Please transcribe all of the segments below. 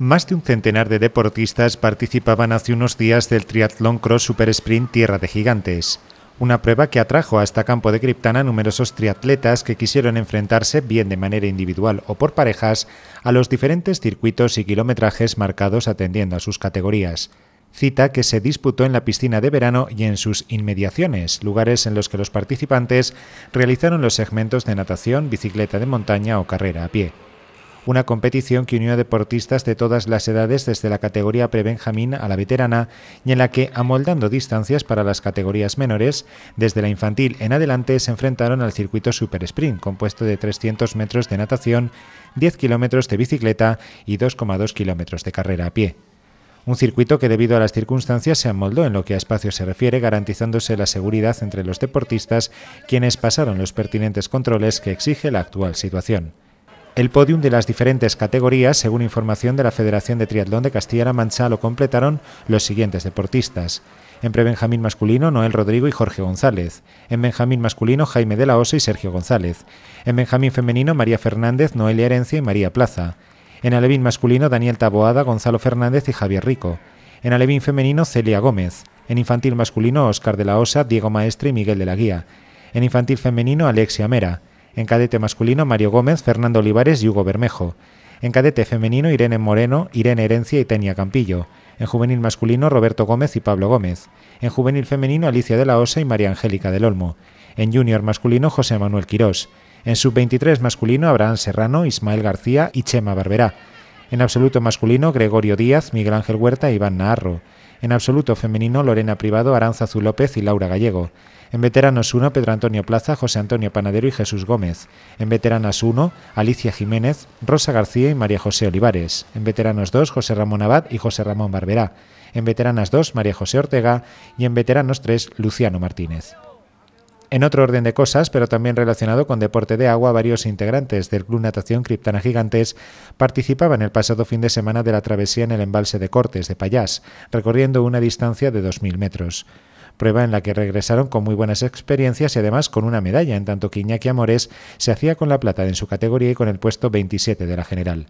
Más de un centenar de deportistas participaban hace unos días del triatlón cross super sprint Tierra de Gigantes, una prueba que atrajo hasta Campo de Criptana numerosos triatletas que quisieron enfrentarse bien de manera individual o por parejas a los diferentes circuitos y kilometrajes marcados atendiendo a sus categorías. Cita que se disputó en la piscina de verano y en sus inmediaciones, lugares en los que los participantes realizaron los segmentos de natación, bicicleta de montaña o carrera a pie una competición que unió a deportistas de todas las edades desde la categoría prebenjamín a la veterana y en la que, amoldando distancias para las categorías menores, desde la infantil en adelante se enfrentaron al circuito Super Sprint, compuesto de 300 metros de natación, 10 kilómetros de bicicleta y 2,2 kilómetros de carrera a pie. Un circuito que debido a las circunstancias se amoldó en lo que a espacio se refiere, garantizándose la seguridad entre los deportistas, quienes pasaron los pertinentes controles que exige la actual situación. El podium de las diferentes categorías, según información de la Federación de Triatlón de Castilla-La Mancha, lo completaron los siguientes deportistas. En prebenjamín masculino, Noel Rodrigo y Jorge González. En benjamín masculino, Jaime de la Osa y Sergio González. En benjamín femenino, María Fernández, Noelia Herencia y María Plaza. En alevín masculino, Daniel Taboada, Gonzalo Fernández y Javier Rico. En alevín femenino, Celia Gómez. En infantil masculino, Óscar de la Osa, Diego Maestre y Miguel de la Guía. En infantil femenino, Alexia Mera. En cadete masculino, Mario Gómez, Fernando Olivares y Hugo Bermejo. En cadete femenino, Irene Moreno, Irene Herencia y Tenia Campillo. En juvenil masculino, Roberto Gómez y Pablo Gómez. En juvenil femenino, Alicia de la Osa y María Angélica del Olmo. En junior masculino, José Manuel Quirós. En sub-23 masculino, Abraham Serrano, Ismael García y Chema Barberá. En absoluto masculino, Gregorio Díaz, Miguel Ángel Huerta y e Iván Naharro. En absoluto femenino, Lorena Privado, Aranzazu López y Laura Gallego. En veteranos 1, Pedro Antonio Plaza, José Antonio Panadero y Jesús Gómez. En veteranas 1, Alicia Jiménez, Rosa García y María José Olivares. En veteranos 2, José Ramón Abad y José Ramón Barberá. En veteranas 2, María José Ortega. Y en veteranos 3, Luciano Martínez. En otro orden de cosas, pero también relacionado con deporte de agua, varios integrantes del Club Natación Criptana Gigantes participaban el pasado fin de semana de la travesía en el embalse de Cortes de Payás, recorriendo una distancia de 2.000 metros prueba en la que regresaron con muy buenas experiencias y además con una medalla, en tanto que Iñaki Amores se hacía con la plata en su categoría y con el puesto 27 de la general.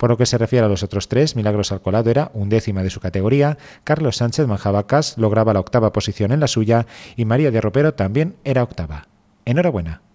Por lo que se refiere a los otros tres, Milagros Alcolado era undécima de su categoría, Carlos Sánchez Manjabacas lograba la octava posición en la suya y María de Ropero también era octava. Enhorabuena.